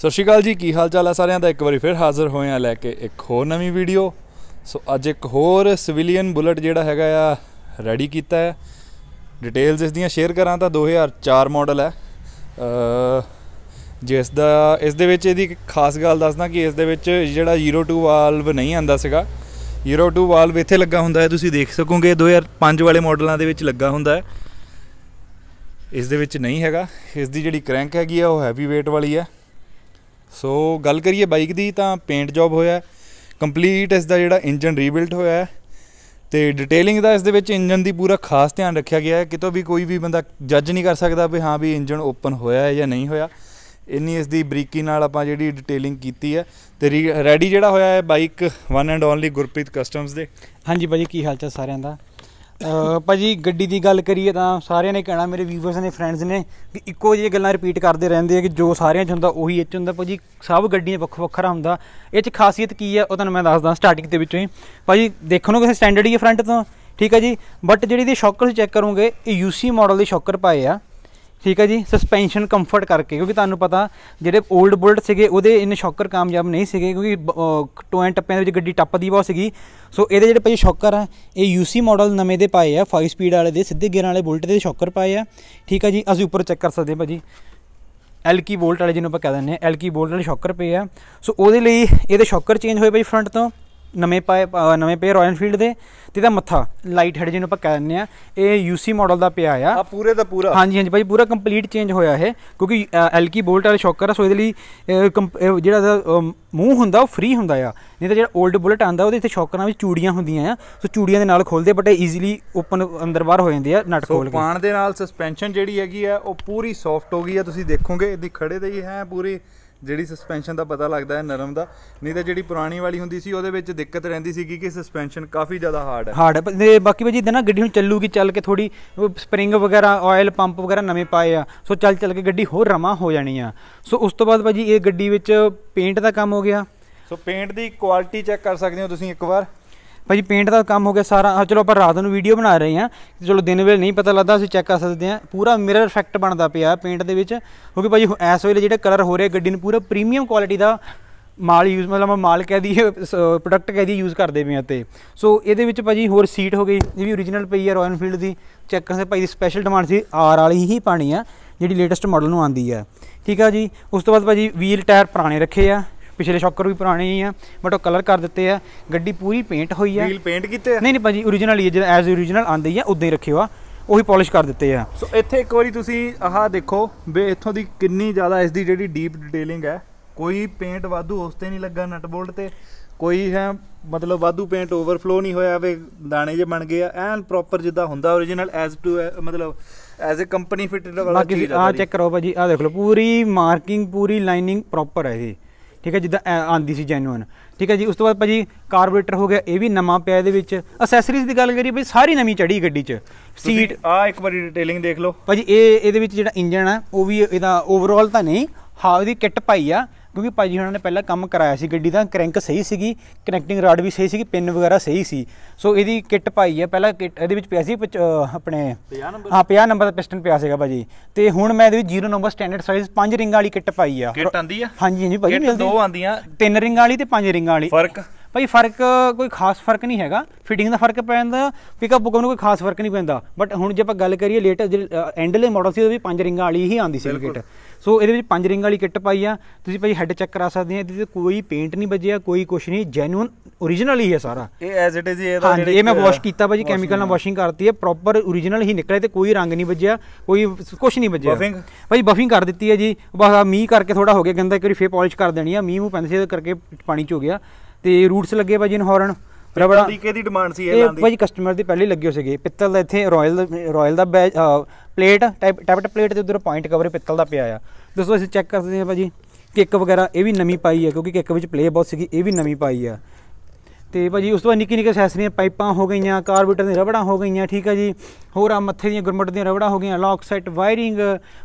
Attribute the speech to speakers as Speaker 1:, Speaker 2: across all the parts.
Speaker 1: ਸਤਿ ਸ਼੍ਰੀ ਅਕਾਲ ਜੀ ਕੀ ਹਾਲ ਚਾਲ ਹੈ ਸਾਰਿਆਂ ਦਾ ਇੱਕ ਵਾਰੀ ਫਿਰ ਹਾਜ਼ਰ ਹੋਏ ਆ ਲੈ ਕੇ ਇੱਕ ਹੋਰ ਨਵੀਂ ਵੀਡੀਓ ਸੋ ਅੱਜ ਇੱਕ ਹੋਰ ਸਿਵਿਲੀਅਨ ਬੁਲਟ ਜਿਹੜਾ ਹੈਗਾ ਆ ਰੈਡੀ ਕੀਤਾ ਹੈ ਡਿਟੇਲਸ ਇਸ ਦੀਆਂ ਸ਼ੇਅਰ ਕਰਾਂ ਤਾਂ 2004 ਮਾਡਲ ਹੈ ਜਿਸ ਦਾ ਇਸ ਦੇ ਵਿੱਚ ਇਹਦੀ ਖਾਸ ਗੱਲ ਦੱਸਦਾ ਕਿ ਇਸ ਦੇ ਵਿੱਚ ਜਿਹੜਾ 02 ਵਾਲਵ ਨਹੀਂ ਆਂਦਾ ਸੀਗਾ 02 ਵਾਲਵ ਇੱਥੇ ਲੱਗਾ ਹੁੰਦਾ ਹੈ ਤੁਸੀਂ ਦੇਖ ਸਕੋਗੇ 2005 ਵਾਲੇ ਮਾਡਲਾਂ ਦੇ ਵਿੱਚ ਲੱਗਾ ਹੁੰਦਾ ਹੈ ਇਸ ਦੇ ਵਿੱਚ ਨਹੀਂ ਹੈਗਾ ਇਸ ਦੀ ਜਿਹੜੀ ਕ੍ਰੈਂਕ ਹੈਗੀ ਆ ਉਹ ਹੈਵੀ weight ਵਾਲੀ ਹੈ ਸੋ ਗੱਲ ਕਰੀਏ ਬਾਈਕ ਦੀ ਤਾਂ ਪੇਂਟ ਜੌਬ ਹੋਇਆ ਕੰਪਲੀਟ ਇਸ ਦਾ ਜਿਹੜਾ ਇੰਜਨ ਰੀਬਿਲਟ ਹੋਇਆ ਤੇ ਡਿਟੇਲਿੰਗ ਦਾ ਇਸ ਦੇ ਵਿੱਚ ਇੰਜਨ ਦੀ ਪੂਰਾ ਖਾਸ ਧਿਆਨ ਰੱਖਿਆ ਗਿਆ ਹੈ ਕਿਤੋਂ ਵੀ ਕੋਈ ਵੀ ਬੰਦਾ ਜੱਜ ਨਹੀਂ ਕਰ ਸਕਦਾ ਵੀ ਹਾਂ ਵੀ ਇੰਜਨ ਓਪਨ ਹੋਇਆ ਹੈ ਜਾਂ ਨਹੀਂ ਹੋਇਆ ਇੰਨੀ ਇਸ ਦੀ ਬਰੀਕੀ ਨਾਲ ਆਪਾਂ ਜਿਹੜੀ ਡਿਟੇਲਿੰਗ ਕੀਤੀ ਹੈ ਤੇ ਰੈਡੀ ਜਿਹੜਾ ਹੋਇਆ ਹੈ bike one and only
Speaker 2: Gurpreet customs ਦੇ ਹਾਂਜੀ ਭਾਜੀ ਕੀ ਹਾਲ ਚਾਲ ਸਾਰਿਆਂ ਦਾ ਭਾਜੀ ਗੱਡੀ ਦੀ ਗੱਲ ਕਰੀਏ ਤਾਂ ਸਾਰਿਆਂ ਨੇ ਕਹਿਣਾ ਮੇਰੇ ਵੀਵਰਸ ਨੇ ਫਰੈਂਡਸ ਨੇ ਕਿ ਇੱਕੋ ਜਿਹੀ ਗੱਲਾਂ ਰਿਪੀਟ ਕਰਦੇ ਰਹਿੰਦੇ ਆ ਕਿ ਜੋ ਸਾਰਿਆਂ 'ਚ ਹੁੰਦਾ ਉਹੀ ਇੱਥੇ ਹੁੰਦਾ ਭਾਜੀ ਸਭ ਗੱਡੀਆਂ ਵੱਖ ਵੱਖਰਾ ਹੁੰਦਾ ਇਹ 'ਚ ਖਾਸੀਅਤ ਕੀ ਹੈ ਉਹ ਤੁਹਾਨੂੰ ਮੈਂ ਦੱਸਦਾ ਸਟਾਰਟਿੰਗ ਦੇ ਵਿੱਚੋਂ ਹੀ ਭਾਜੀ ਦੇਖਣ ਨੂੰ ਕਿਸੇ ਸਟੈਂਡਰਡ ਹੀ ਹੈ ਫਰੰਟ ਤੋਂ ਠੀਕ ਹੈ ਜੀ ਬਟ ਜਿਹੜੀ ਦੀ ਸ਼ੌਕਰ ਚੈੱਕ ਕਰੋਗੇ ਇਹ ਯੂਸੀ ਮਾਡਲ ਦੇ ਸ਼ੌਕਰ ਪਾਏ ਆ ਠੀਕ ਹੈ ਜੀ ਸਸਪੈਂਸ਼ਨ ਕੰਫਰਟ ਕਰਕੇ ਕਿਉਂਕਿ ਤੁਹਾਨੂੰ ਪਤਾ ਜਿਹੜੇ 올ਡ ਬੁਲਟ ਸੀਗੇ ਉਹਦੇ ਇਨ ਸ਼ੌਕਰ ਕਾਮਯਾਬ ਨਹੀਂ ਸੀਗੇ ਕਿਉਂਕਿ ਟੋਏ ਟੱਪਿਆਂ ਦੇ ਵਿੱਚ ਗੱਡੀ ਟੱਪਦੀ ਬਹੁਤ ਸੀਗੀ ਸੋ ਇਹਦੇ ਜਿਹੜੇ ਭਾਈ ਸ਼ੌਕਰ ਆ ਇਹ ਯੂਸੀ ਮਾਡਲ ਨਵੇਂ ਦੇ ਪਾਏ ਆ 5 ਸਪੀਡ ਵਾਲੇ ਦੇ ਸਿੱਧੇ ਗੇਰਾਂ ਵਾਲੇ ਬੁਲਟ ਦੇ ਸ਼ੌਕਰ ਪਾਏ ਆ ਠੀਕ ਹੈ ਜੀ ਅਸੀਂ ਉੱਪਰ ਚੈੱਕ ਕਰ ਸਕਦੇ ਹਾਂ ਭਾਜੀ ਐਲਕੀ ਬੋਲਟ ਵਾਲੇ ਜਿਹਨੂੰ ਆਪਾਂ ਕਹਿੰਦੇ ਨੇ ਆ ਐਲਕੀ ਬੋਲਟ ਵਾਲੇ ਸ਼ੌਕਰ ਪਏ ਆ ਸੋ ਉਹਦੇ ਲਈ ਇਹਦੇ ਸ਼ੌਕਰ ਚੇਂਜ ਹੋਏ ਭਾਈ ਫਰੰਟ ਤੋਂ ਨਵੇਂ ਪਾਏ ਨਵੇਂ ਪਏ ਰਾਇਲ ਫੀਲਡ ਦੇ ਤੇ ਦਾ ਮੱਥਾ ਲਾਈਟ ਹੈਡ ਜਿਹਨੂੰ ਆਪਾਂ ਕਹਿ ਦਿੰਦੇ ਆ ਇਹ ਯੂਸੀ ਮਾਡਲ ਦਾ ਪਿਆ ਆ ਆ ਪੂਰੇ ਦਾ ਪੂਰਾ ਹਾਂਜੀ ਹਾਂਜੀ ਭਾਈ ਪੂਰਾ ਕੰਪਲੀਟ ਚੇਂਜ ਹੋਇਆ ਇਹ ਕਿਉਂਕਿ ਐਲਕੀ ਬੋਲਟ ਵਾਲੇ ਸ਼ੌਕਰ ਆ ਸੋ ਇਹਦੇ ਲਈ ਜਿਹੜਾ ਦਾ ਮੂੰਹ ਹੁੰਦਾ ਉਹ ਫ੍ਰੀ ਹੁੰਦਾ ਆ ਨਹੀਂ ਤਾਂ ਜਿਹੜਾ 올ਡ ਬੁਲਟ ਆਂਦਾ ਉਹਦੇ ਇੱਥੇ ਸ਼ੌਕਰਾਂ ਵਿੱਚ ਚੂੜੀਆਂ ਹੁੰਦੀਆਂ ਆ ਸੋ ਚੂੜੀਆਂ ਦੇ ਨਾਲ ਖੋਲਦੇ ਬਟ ਇਜ਼ੀਲੀ ਈਜ਼ੀਲੀ ਓਪਨ ਅੰਦਰ ਬਾਹਰ ਹੋ ਜਾਂਦੇ ਆ ਨਟ ਖੋਲ ਕੇ ਪਾਣ
Speaker 1: ਦੇ ਨਾਲ ਸਸਪੈਂਸ਼ਨ ਜਿਹੜੀ ਹੈਗੀ ਆ ਉਹ ਪੂਰੀ ਸੌਫਟ ਹੋ ਗਈ ਆ ਤੁਸੀਂ ਦੇਖੋਗੇ ਇਹਦੀ ਖੜੇ ਦੇ ਹੀ ਹੈ ਪੂਰੀ ਜਿਹੜੀ ਸਸਪੈਂਸ਼ਨ ਦਾ ਪਤਾ ਲੱਗਦਾ ਹੈ ਨਰਮ ਦਾ ਨਹੀਂ ਤਾਂ ਜਿਹੜੀ ਪੁਰਾਣੀ ਵਾਲੀ ਹੁੰਦੀ ਸੀ ਉਹਦੇ ਵਿੱਚ ਦਿੱਕਤ ਰਹਿੰਦੀ ਸੀ ਕਿ ਸਸਪੈਂਸ਼ਨ ਕਾਫੀ ਜ਼ਿਆਦਾ ਹਾਰਡ ਹੈ ਹਾਰਡ
Speaker 2: ਹੈ ਬਾਕੀ ਵੀ ਜਿੱਦਾਂ ਨਾ ਗੱਡੀ ਨੂੰ ਚੱਲੂਗੀ ਚੱਲ ਕੇ ਥੋੜੀ ਸਪ੍ਰਿੰਗ ਵਗੈਰਾ ਆਇਲ ਪੰਪ ਵਗੈਰਾ ਨਵੇਂ ਪਾਏ ਆ ਸੋ ਚੱਲ ਚੱਲ ਕੇ ਗੱਡੀ ਹੋਰ ਰਮਾ ਹੋ ਜਾਣੀ ਆ ਸੋ ਉਸ ਤੋਂ ਬਾਅਦ ਭਾਜੀ ਇਹ ਗੱਡੀ ਵਿੱਚ ਪੇਂਟ ਦਾ ਕੰਮ ਹੋ ਗਿਆ ਸੋ ਪੇਂਟ ਦੀ ਕੁਆਲਿਟੀ ਚੈੱਕ ਕਰ ਸਕਦੇ ਹੋ ਤੁਸੀਂ ਇੱਕ ਵਾਰ ਭਾਜੀ ਪੇਂਟ ਦਾ ਕੰਮ ਹੋ ਗਿਆ ਸਾਰਾ ਚਲੋ ਆਪਾਂ ਰਾਤ ਨੂੰ ਵੀਡੀਓ ਬਣਾ ਰਹੇ ਹਾਂ ਚਲੋ ਦਿਨ ਵੇਲੇ ਨਹੀਂ ਪਤਾ ਲੱਗਦਾ ਅਸੀਂ ਚੈੱਕ ਕਰ ਸਕਦੇ ਹਾਂ ਪੂਰਾ ਮਿਰਰ ਇਫੈਕਟ ਬਣਦਾ ਪਿਆ ਪੇਂਟ ਦੇ ਵਿੱਚ ਕਿਉਂਕਿ ਭਾਜੀ ਇਸ ਵੇਲੇ ਜਿਹੜੇ ਕਲਰ ਹੋ ਰਹੇ ਗੱਡੀ ਨੂੰ ਪੂਰਾ ਪ੍ਰੀਮੀਅਮ ਕੁਆਲਿਟੀ ਦਾ ਮਾਲ ਯੂਜ਼ ਮਤਲਬ ਮਾਲ ਕਹਿ ਦੀ ਪ੍ਰੋਡਕਟ ਕਹਿ ਦੀ ਯੂਜ਼ ਕਰਦੇ ਪਏ ਆ ਤੇ ਸੋ ਇਹਦੇ ਵਿੱਚ ਭਾਜੀ ਹੋਰ ਸੀਟ ਹੋ ਗਈ ਇਹ ਵੀ origignal ਪਈ ਆ ਰਾਇਲ ਫੀਲਡ ਦੀ ਚੈੱਕ ਕਰਦੇ ਭਾਈ ਦੀ ਸਪੈਸ਼ਲ ਡਿਮਾਂਡ ਸੀ ਆਰ ਵਾਲੀ ਹੀ ਪਾਣੀ ਆ ਜਿਹੜੀ ਲੇਟੈਸਟ ਮਾਡਲ ਨੂੰ ਆਂਦੀ ਆ ਠੀਕ ਆ ਜੀ ਉਸ ਤੋਂ ਬਾਅਦ ਭਾਜੀ ਵੀਲ ਟਾਇਰ ਪੁਰਾਣੇ ਰੱਖੇ ਆ ਪਿਛਲੇ ਸ਼ੌਕਰ ਵੀ ਪੁਰਾਣੇ ਹੀ ਆ ਬਟ ਉਹ ਕਲਰ ਕਰ ਦਿੱਤੇ ਆ ਗੱਡੀ ਪੂਰੀ ਪੇਂਟ ਹੋਈ ਆ ਵੀਲ ਪੇਂਟ ਕੀਤੇ ਆ ਨਹੀਂ ਨਹੀਂ ਭਾਜੀ origignal ਹੀ ਜਿਵੇਂ ਐਜ਼ origignal ਆਂਦੇ ਹੀ ਆ ਉਦਾਂ ਹੀ ਰੱਖਿਓ ਆ ਉਹੀ ਪਾਲਿਸ਼ ਕਰ ਦਿੱਤੇ ਆ
Speaker 1: ਸੋ ਇੱਥੇ ਇੱਕ ਵਾਰੀ ਤੁਸੀਂ ਆਹ ਦੇਖੋ ਵੀ ਇੱਥੋਂ ਦੀ ਕਿੰਨੀ ਜ਼ਿਆਦਾ ਇਸ ਦੀ ਜਿਹੜੀ ਡੀਪ ਡਿਟੇਲਿੰਗ ਹੈ ਕੋਈ ਪੇਂਟ ਵਾਧੂ ਉਸ ਤੇ ਨਹੀਂ ਲੱਗਾ ਨਟ ਬੋਲਟ ਤੇ ਕੋਈ ਹੈ ਮਤਲਬ ਵਾਧੂ ਪੇਂਟ ਓਵਰਫਲੋ ਨਹੀਂ ਹੋਇਆ ਵੇ ਦਾਣੇ ਜੇ ਬਣ ਗਏ ਆ ਐਨ ਪ੍ਰੋਪਰ ਜਿੱਦਾਂ ਹੁੰਦਾ origignal ਐਜ਼ ਟੂ ਮਤਲਬ ਐਜ਼ ਅ ਕੰਪਨੀ ਫਿਟਡ ਵਾਲਾ ਚੀਜ਼ ਆ ਚੈੱਕ
Speaker 2: ਕਰੋ ਭਾਜੀ ਆ ਦੇਖ ਲਓ ਪੂਰੀ ਮਾਰਕਿੰਗ ਪੂਰੀ ਲਾਈਨਿੰਗ ਪ੍ਰੋਪਰ ਹੈ ਇਹ ਠੀਕ ਹੈ ਜਿੱਦਾਂ ਆਂਦੀ ਸੀ ਜੈਨੂਨ ਠੀਕ ਹੈ ਜੀ ਉਸ ਤੋਂ ਬਾਅਦ ਭਾਜੀ ਕਾਰਬੋਰੇਟਰ ਹੋ ਗਿਆ ਇਹ ਵੀ ਨਵਾਂ ਪਿਆ ਇਹਦੇ ਵਿੱਚ ਐਕਸੈਸਰੀਜ਼ ਦੀ ਗੱਲ ਕਰੀਏ ਭਾਈ ਸਾਰੀ ਨਵੀਂ ਚੜੀ ਗੱਡੀ 'ਚ ਸੀਟ ਆ ਇੱਕ ਵਾਰੀ ਡਿਟੇਲਿੰਗ ਦੇਖ ਲਓ ਭਾਜੀ ਇਹ ਇਹਦੇ ਵਿੱਚ ਜਿਹੜਾ ਇੰਜਨ ਆ ਉਹ ਵੀ ਇਹਦਾ ਓਵਰਆਲ ਤਾਂ ਨਹੀਂ ਹਾਂ ਦੀ ਕਿੱਟ ਪਾਈ ਆ ਕਿਉਂਕਿ ਭਾਜੀ ਹੁਣਾਂ ਨੇ ਪਹਿਲਾਂ ਕੰਮ ਕਰਾਇਆ ਸੀ ਗੱਡੀ ਦਾ ਕ੍ਰੈਂਕ ਸਹੀ ਸੀਗੀ ਕਨੈਕਟਿੰਗ ਰਾਡ ਵੀ ਸਹੀ ਸੀਗੀ ਪਿੰਨ ਵਗੈਰਾ ਸਹੀ ਸੀ ਸੋ ਇਹਦੀ ਕਿੱਟ ਪਾਈ ਹੈ ਪਹਿਲਾਂ ਕਿੱਟ ਇਹਦੇ ਵਿੱਚ ਪਿਆ ਸੀ ਆਪਣੇ 50 ਨੰਬਰ ਹਾਂ 50 ਨੰਬਰ ਦਾ ਪਿਸਟਨ ਪਿਆ ਸੀਗਾ ਭਾਜੀ ਤੇ ਹੁਣ ਮੈਂ ਇਹਦੇ ਵਿੱਚ 0 ਨੰਬਰ ਸਟੈਂਡਰਡ ਸਾਈਜ਼ 5 ਰਿੰਗਾਂ ਵਾਲੀ ਕਿੱਟ ਪਾਈ ਆ ਕਿੱਟ ਆਂਦੀ ਆ ਹਾਂਜੀ ਹਾਂਜੀ ਭਾਜੀ ਮਿਲਦੀ ਦੋ ਆਂਦੀਆਂ ਤਿੰਨ ਰਿੰਗਾਂ ਵਾਲੀ ਤੇ ਪੰਜ ਰਿੰਗਾਂ ਵਾਲੀ ਫਰਕ ਭਾਈ ਫਰਕ ਕੋਈ ਖਾਸ ਫਰਕ ਨਹੀਂ ਹੈਗਾ ਫਿਟਿੰਗ ਦਾ ਫਰਕ ਪੈ ਜਾਂਦਾ ਪਿਕਅਪ ਬੁਕਮ ਨੂੰ ਕੋਈ ਖਾਸ ਫਰਕ ਨਹੀਂ ਪੈਂਦਾ ਬਟ ਹੁਣ ਜੇ ਆਪਾਂ ਗੱਲ ਕਰੀਏ ਲੇਟੈਸਟ ਐਂਡਲੇ ਮਾਡਲ ਸੀ ਉਹ ਵੀ ਪੰਜ ਰਿੰਗਾਂ ਵਾਲੀ ਹੀ ਆਉਂਦੀ ਸੀ ਕਿਟ ਸੋ ਇਹਦੇ ਵਿੱਚ ਪੰਜ ਰਿੰਗਾਂ ਵਾਲੀ ਕਿਟ ਪਾਈ ਆ ਤੁਸੀਂ ਭਾਈ ਹੈੱਡ ਚੈੱਕ ਕਰਾ ਸਕਦੇ ਆ ਇਹਦੇ ਤੇ ਕੋਈ ਪੇਂਟ ਨਹੀਂ ਵੱਜਿਆ ਕੋਈ ਕੁਛ ਨਹੀਂ ਜੈਨੂਨ origignal ਹੀ ਹੈ ਸਾਰਾ
Speaker 1: ਇਹ ਐਜ਼ ਇਟ ਇਜ਼ ਤਾਂ ਜਿਹੜੀ ਇਹ ਮੈਂ ਵਾਸ਼ ਕੀਤਾ
Speaker 2: ਭਾਜੀ ਕੈਮੀਕਲ ਨਾਲ ਵਾਸ਼ਿੰਗ ਕਰਤੀ ਹੈ ਪ੍ਰੋਪਰ origignal ਹੀ ਨਿਕਲੇ ਤੇ ਕੋਈ ਰੰਗ ਨਹੀਂ ਵੱਜਿਆ ਕੋਈ ਕੁਛ ਨਹੀਂ ਵੱਜਿਆ ਬਫਿੰਗ ਭਾਈ ਬਫਿੰਗ ਕਰ ਦਿੱਤੀ ਹੈ ਜੀ ਬਸ ਮੀਂਹ ਕਰਕੇ ਥੋੜਾ ਹੋ ਗਿਆ ਗੰਦਾ ਇੱਕ ਵਾਰੀ ਫੇਰ ਪਾਲਿਸ਼ ਕਰ ਦੇਣੀ ਆ ਮੀਂਹ ਮੂੰਹ ਪੈਂਦੇ ਸੀ ਕਰਕੇ ਪਾਣੀ ਚ ਹੋ ਗਿਆ ਤੇ ਰੂਟਸ ਲੱਗੇ ਭਾਜੀ ਨੂੰ ਹਾਰਨ ਰਬੜਾ ਦੀ ਕਿਹਦੀ
Speaker 1: ਡਿਮਾਂਡ ਸੀ ਇਹ ਲਾਂਦੀ ਇਹ ਭਾਜੀ
Speaker 2: ਕਸਟਮਰ ਦੀ ਪਹਿਲੇ ਲੱਗਿਓ ਹੋ ਸੀਗੇ ਪਿੱਤਲ ਦਾ ਇੱਥੇ ਰਾਇਲ ਰਾਇਲ ਦਾ ਪਲੇਟ ਟੈਪ ਟੈਪ ਪਲੇਟ ਤੇ ਉਧਰ ਪੁਆਇੰਟ ਕਵਰ ਪਿੱਤਲ ਦਾ ਪਿਆ ਆ ਦੋਸਤੋ ਅਸੀਂ ਚੈੱਕ ਕਰਦੇ ਹਾਂ ਭਾਜੀ ਕਿੱਕ ਵਗੈਰਾ ਇਹ ਵੀ ਨਵੀਂ ਪਾਈ ਆ ਕਿਉਂਕਿ ਕਿੱਕ ਵਿੱਚ ਪਲੇ ਬਹੁਤ ਸੀਗੀ ਇਹ ਵੀ ਨਵੀਂ ਪਾਈ ਆ ਤੇ ਭਾਜੀ ਉਸ ਤੋਂ ਬਾਅਦ ਨਿੱਕੀ ਨਿੱਕੀ ਅਸੈਸਰੀਆਂ ਪਾਈਪਾਂ ਹੋ ਗਈਆਂ ਕਾਰਬੋਰੇਟਰ ਦੀਆਂ ਰਬੜਾਂ ਹੋ ਗਈਆਂ ਠੀਕ ਹੈ ਜੀ ਹੋਰ ਆ ਮੱਥੇ ਦੀਆਂ ਗੁਰਮਟ ਦੀਆਂ ਰਬੜਾਂ ਹੋ ਗਈਆਂ lock set wiring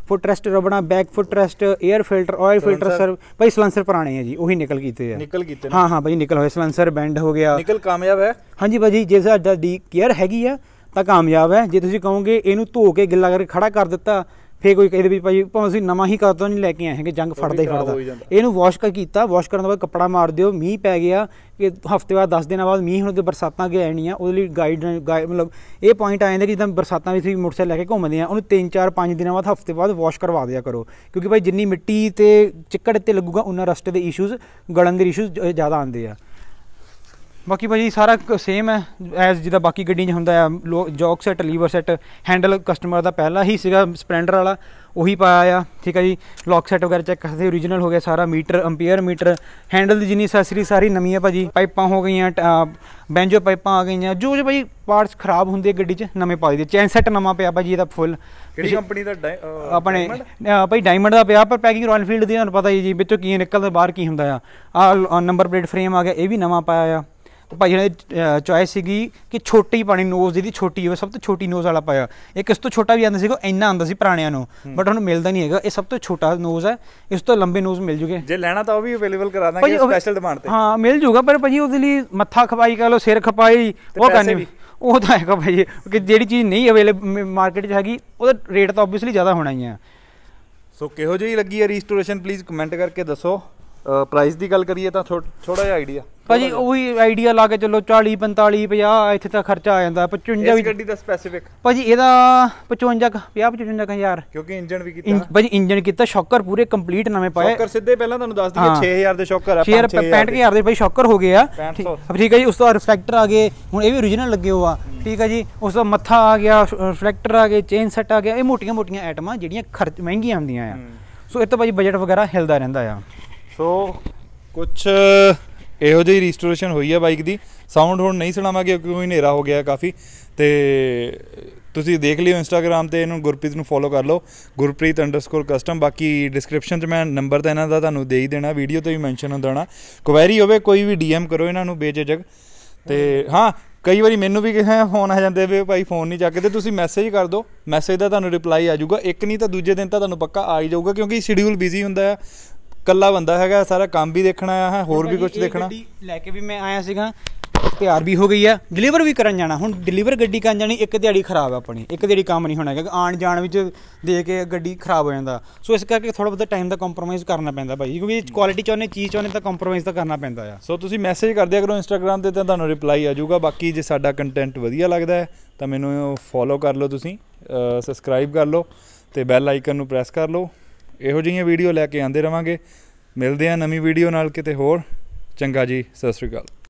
Speaker 2: foot rest ਰਬੜਾਂ back foot rest air filter oil filter sir ਭਾਈ ਸਲੈਂਸਰ ਪੁਰਾਣੇ ਆ ਜੀ ਉਹੀ ਨਿਕਲ ਕੀਤੇ ਆ ਨਿਕਲ ਕੀਤੇ ਹਾਂ ਹਾਂ ਭਾਈ ਨਿਕਲ ਹੋਏ ਸਲੈਂਸਰ ਬੈਂਡ ਹੋ ਗਿਆ ਨਿਕਲ ਕਾਮਯਾਬ ਹੈ ਹਾਂਜੀ ਭਾਜੀ ਜੇ ਸਾਡਾ ਡੀ ਕੇਅਰ ਹੈਗੀ ਆ ਤਾਂ ਕਾਮਯਾਬ ਹੈ ਜੇ ਤੁਸੀਂ ਕਹੋਗੇ ਇਹਨੂੰ ਧੋ ਕੇ ਗਿੱਲਾ ਕਰਕੇ ਖੜਾ ਕਰ ਦਿੱਤਾ ਫੇ ਕੋਈ ਇਹਦੇ ਵੀ ਭਾਈ ਭਾਵੇਂ ਤੁਸੀਂ ਨਵਾਂ ਹੀ ਕਦੋਂ ਨਹੀਂ ਲੈ ਕੇ ਆਏ ਹੈਗੇ ਜੰਗ ਫੜਦਾ ਹੀ ਫੜਦਾ ਇਹਨੂੰ ਵਾਸ਼ ਕਰ ਕੀਤਾ ਵਾਸ਼ ਕਰਨ ਤੋਂ ਬਾਅਦ ਕੱਪੜਾ ਮਾਰ ਦਿਓ ਮੀਂਹ ਪੈ ਗਿਆ ਕਿ ਹਫਤੇ ਬਾਅਦ 10 ਦਿਨਾਂ ਬਾਅਦ ਮੀਂਹ ਹੁਣ ਤੇ ਬਰਸਾਤਾਂ ਅੱਗੇ ਆਣੀਆਂ ਉਹਦੇ ਲਈ ਗਾਈਡ ਮਤਲਬ ਇਹ ਪੁਆਇੰਟ ਆ ਜਾਂਦਾ ਕਿ ਜਦੋਂ ਬਰਸਾਤਾਂ ਵਿੱਚ ਤੁਸੀਂ ਮੋਟਰਸਾਈਕਲ ਲੈ ਕੇ ਘੁੰਮਦੇ ਆ ਉਹਨੂੰ 3 4 5 ਦਿਨਾਂ ਬਾਅਦ ਹਫਤੇ ਬਾਅਦ ਵਾਸ਼ ਕਰਵਾ ਦਿਆ ਕਰੋ ਕਿਉਂਕਿ ਭਾਈ ਜਿੰਨੀ ਮਿੱਟੀ ਤੇ ਚਿੱਕੜ ਤੇ ਲੱਗੂਗਾ ਉਹਨਾਂ ਰਸਟ ਦੇ ਇਸ਼ੂਜ਼ ਗਲਨ ਦੇ ਇਸ਼ੂਜ਼ ਜ਼ਿਆਦਾ ਆਉਂਦੇ ਆ ਬਾਕੀ ਭਾਜੀ ਸਾਰਾ ਸੇਮ ਹੈ ਐਸ ਜਿਹਦਾ ਬਾਕੀ ਗੱਡੀਆਂ 'ਚ ਹੁੰਦਾ ਆ ਜੌਕ set lever set handle customer ਦਾ ਪਹਿਲਾ ਹੀ ਸੀਗਾ ਸਪਲੈਂਡਰ ਵਾਲਾ ਉਹੀ ਪਾਇਆ ਆ ਠੀਕ ਹੈ ਜੀ ਲੌਕ ਸੈਟ ਵਗੈਰਾ ਚੈੱਕ ਕਰਦੇ origignal ਹੋ ਗਿਆ ਸਾਰਾ ਮੀਟਰ ਅੰਪੀਅਰ ਮੀਟਰ ਹੈਂਡਲ ਦੀ ਜਿੰਨੀ ਸੈਸਰੀ ਸਾਰੀ ਨਵੀਂ ਹੈ ਭਾਜੀ ਪਾਈਪਾਂ ਹੋ ਗਈਆਂ ਬੈਂਜੋ ਪਾਈਪਾਂ ਆ ਗਈਆਂ ਜੋ ਜੋ ਭਾਜੀ ਪਾਰਟਸ ਖਰਾਬ ਹੁੰਦੇ ਗੱਡੀ 'ਚ ਨਵੇਂ ਪਾ ਦਈਦੇ ਚੈਨ ਸੈਟ ਨਵਾਂ ਪਿਆ ਭਾਜੀ ਇਹਦਾ ਫੁੱਲ ਕਿਹੜੀ ਕੰਪਨੀ
Speaker 1: ਦਾ ਆਪਣੇ
Speaker 2: ਭਾਈ ਡਾਇਮੰਡ ਦਾ ਪਿਆ ਪਰ ਪੈਕਿੰਗ ਰਾਇਲ ਫੀਲਡ ਦੀ ਤੁਹਾਨੂੰ ਪਤਾ ਹੀ ਜੀ ਵਿੱਚੋਂ ਕੀ ਨਿਕਲਦਾ ਬਾਹਰ ਕੀ ਹੁੰਦਾ ਆ ਆ ਨੰਬਰ ਪਲੇਟ ਫਰੇਮ ਆ ਗਿਆ ਇਹ ਵੀ ਨਵਾਂ ਪਾਇਆ ਆ ਤੇ ਭਾਈ ਜਣੇ ਚੁਆਇਸ ਸੀਗੀ ਕਿ ਛੋਟੀ ਪਾਣੀ ਨੋਜ਼ ਦੀ ਛੋਟੀ ਹੋਵੇ ਸਭ ਤੋਂ ਛੋਟੀ ਨੋਜ਼ ਵਾਲਾ ਪਾਇਆ ਇਹ ਕਿਸ ਤੋਂ ਛੋਟਾ ਵੀ ਆਂਦਾ ਸੀਗਾ ਇੰਨਾ ਆਂਦਾ ਸੀ ਪੁਰਾਣਿਆਂ ਨੂੰ ਬਟ ਹੁਣ ਮਿਲਦਾ ਨਹੀਂ ਹੈਗਾ ਇਹ ਸਭ ਤੋਂ ਛੋਟਾ ਨੋਜ਼ ਹੈ ਇਸ ਤੋਂ ਲੰਬੇ ਨੋਜ਼ ਮਿਲ ਜੂਗੇ ਜੇ ਲੈਣਾ ਤਾਂ ਉਹ ਵੀ ਅਵੇਲੇਬਲ ਕਰਾ ਦਾਂਗੇ ਸਪੈਸ਼ਲ ਡਿਮਾਂਡ ਤੇ ਹਾਂ ਮਿਲ ਜੂਗਾ ਪਰ ਭਾਈ ਉਹਦੇ ਲਈ ਮੱਥਾ ਖਪਾਈ ਕਰ ਲੋ ਸਿਰ ਖਪਾਈ ਉਹ ਕਰਨੀ ਉਹ ਤਾਂ ਹੈਗਾ ਭਾਈ ਕਿ ਜਿਹੜੀ ਚੀਜ਼ ਨਹੀਂ ਅਵੇਲੇਬਲ ਮਾਰਕੀਟ 'ਚ ਹੈਗੀ ਉਹਦਾ ਰੇਟ ਤਾਂ ਆਬਵੀਅਸਲੀ ਜ਼ਿਆਦਾ ਹੋਣਾ ਹੀ ਆ ਸੋ ਕਿਹੋ ਜਿਹੀ ਲੱਗੀ ਹੈ ਰੀਸਟੋਰੇਸ਼ਨ ਪਲੀਜ਼ ਕਮੈਂਟ ਕਰਕੇ ਦੱਸੋ ਪ੍ਰਾਈਸ ਦੀ ਗੱਲ ਕਰੀਏ ਤਾਂ ਥੋੜਾ ਜਿਹਾ ਆਈਡੀਆ ਭਾਜੀ ਉਹੀ ਆਈਡੀਆ ਲਾ ਕੇ ਚੱਲੋ 40 45 50 ਇੱਥੇ ਤਾਂ ਖਰਚਾ ਆ ਜਾਂਦਾ 55 ਵੀ ਗੱਡੀ ਦਾ ਸਪੈਸੀਫਿਕ ਭਾਜੀ ਇਹਦਾ 55 50 55 ਕਿਉਂਕਿ ਇੰਜਨ ਵੀ ਕੀਤਾ ਭਾਜੀ ਇੰਜਨ ਕੀਤਾ ਸ਼ੌਕਰ ਪੂਰੇ ਕੰਪਲੀਟ ਨਵੇਂ ਪਾਏ ਸ਼ੌਕਰ ਸਿੱਧੇ ਪਹਿਲਾਂ ਤੁਹਾਨੂੰ ਦੱਸ ਦਈਏ 6000 ਦੇ ਸ਼ੌਕਰ ਆ 65000 ਦੇ ਭਾਈ ਸ਼ੌਕਰ ਹੋ ਗਏ ਆ ਠੀਕ ਹੈ ਜੀ ਉਸ ਤੋਂ ਰਿਫਲੈਕਟਰ ਆ ਗਏ ਹੁਣ ਇਹ ਵੀ origignal ਲੱਗੇ ਹੋਆ ਠੀਕ ਹੈ ਜੀ ਉਸ ਤੋਂ ਮੱਥਾ ਆ ਗਿਆ ਰਿਫਲੈਕਟਰ ਆ ਗਏ ਚੇਨ ਸੈਟ ਆ ਗਿਆ ਇਹ ਮੋਟੀਆਂ-ਮੋਟੀਆਂ ਆਈਟਮਾਂ ਜਿਹੜੀਆਂ ਖਰਚ ਮਹਿੰਗੀਆਂ ਹੁੰਦੀਆਂ ਆ ਸੋ ਇਹ ਤਾਂ ਭਾਜੀ ਬਜਟ ਵਗੈਰਾ ਹਿਲਦਾ ਰਹਿੰਦਾ ਆ
Speaker 1: ਸੋ ਕੁਝ ਇਹੋ ਜਿਹੀ ਰੀਸਟੋਰੇਸ਼ਨ ਹੋਈ ਹੈ ਬਾਈਕ ਦੀ ਸਾਊਂਡ ਹੁਣ ਨਹੀਂ ਸੁਣਾਵਾਂਗੇ ਕਿਉਂਕਿ ਹਨੇਰਾ ਹੋ ਗਿਆ ਕਾਫੀ ਤੇ ਤੁਸੀਂ ਦੇਖ ਲਿਓ ਇੰਸਟਾਗ੍ਰam ਤੇ ਇਹਨੂੰ ਗੁਰਪ੍ਰੀਤ ਨੂੰ ਫੋਲੋ ਕਰ ਲਓ gurpreet_custom ਬਾਕੀ ਡਿਸਕ੍ਰਿਪਸ਼ਨ 'ਚ ਮੈਂ ਨੰਬਰ ਤਾਂ ਇਹਨਾਂ ਦਾ ਤੁਹਾਨੂੰ ਦੇ ਹੀ ਦੇਣਾ ਵੀਡੀਓ ਤੇ ਵੀ ਮੈਂਸ਼ਨ ਹੁੰਦਾ ਹੋਣਾ ਕੁਐਰੀ ਹੋਵੇ ਕੋਈ ਵੀ ਡੀਐਮ ਕਰੋ ਇਹਨਾਂ ਨੂੰ ਬੇਝਿਜਕ ਤੇ ਹਾਂ ਕਈ ਵਾਰੀ ਮੈਨੂੰ ਵੀ ਕਿਸੇ ਫੋਨ ਆ ਜਾਂਦੇ ਵੇ ਭਾਈ ਫੋਨ ਨਹੀਂ ਚੱਕਦੇ ਤੁਸੀਂ ਮੈਸੇਜ ਕਰ ਦਿਓ ਮੈਸੇਜ ਦਾ ਤੁਹਾਨੂੰ ਰਿਪਲਾਈ ਆ ਜਾਊਗਾ ਇੱਕ ਨਹੀਂ ਤਾਂ ਦੂਜੇ ਦਿਨ ਤਾਂ ਤੁਹਾਨੂੰ ਪੱਕਾ ਆ ਹੀ ਜਾਊਗਾ ਕਿਉਂਕਿ ਸ਼ਡਿਊਲ ਬਿਜ਼ੀ ਹੁੰਦਾ ਹੈ ਕੱਲਾ
Speaker 2: ਬੰਦਾ ਹੈਗਾ ਸਾਰਾ ਕੰਮ ਵੀ ਦੇਖਣਾ ਆ ਹੋਰ ਵੀ ਕੁਝ ਦੇਖਣਾ ਲੈ ਕੇ ਵੀ ਮੈਂ ਆਇਆ ਸੀਗਾ ਤਿਆਰ ਵੀ ਹੋ ਗਈ ਆ ਡਿਲੀਵਰ ਵੀ ਕਰਨ ਜਾਣਾ ਹੁਣ ਡਿਲੀਵਰ ਗੱਡੀ ਕਰਨ ਜਾਣੀ ਇੱਕ ਦਿਹਾੜੀ ਖਰਾਬ ਆ ਆਪਣੀ ਇੱਕ ਦਿਹਾੜੀ ਕੰਮ ਨਹੀਂ ਹੋਣਾ ਕਿਉਂਕਿ ਆਣ ਜਾਣ ਵਿੱਚ ਦੇ ਕੇ ਗੱਡੀ ਖਰਾਬ ਹੋ ਜਾਂਦਾ ਸੋ ਇਸ ਕਰਕੇ ਥੋੜਾ ਬਹੁਤਾ ਟਾਈਮ ਦਾ ਕੰਪਰੋਮਾਈਜ਼ ਕਰਨਾ ਪੈਂਦਾ ਭਾਈ ਕਿਉਂਕਿ ਕੁਆਲਿਟੀ ਚਾਹੁੰਦੇ ਚੀਜ਼ ਚਾਹੁੰਦੇ ਤਾਂ ਕੰਪਰੋਮਾਈਜ਼ ਤਾਂ ਕਰਨਾ ਪੈਂਦਾ ਆ ਸੋ ਤੁਸੀਂ ਮੈਸੇਜ ਕਰਦੇ ਕਰੋ ਇੰਸਟਾਗ੍ਰam ਤੇ ਤਾਂ ਤੁਹਾਨੂੰ ਰਿਪਲਾਈ
Speaker 1: ਆ ਜਾਊਗਾ ਬਾਕੀ ਜੇ ਸਾਡਾ ਕੰਟੈਂਟ ਵਧੀਆ ਲੱਗਦਾ ਤਾਂ ਮੈਨੂੰ ਫੋਲੋ ਕਰ ਲਓ ਤੁਸੀਂ ਸਬਸਕ੍ਰਾਈਬ ਕਰ ਲਓ ਤੇ ਬੈਲ ਆਈਕਨ ਨੂੰ ਪ੍ਰੈਸ ਕਰ ਲਓ ਇਹੋ ਜਿਹੀਆਂ ਵੀਡੀਓ ਲੈ ਕੇ ਆਂਦੇ ਰਵਾਂਗੇ ਮਿਲਦੇ ਆ ਨਵੀਂ ਵੀਡੀਓ ਨਾਲ ਕਿਤੇ ਹੋਰ ਚੰਗਾ ਜੀ ਸਤਿ ਸ਼੍ਰੀ ਅਕਾਲ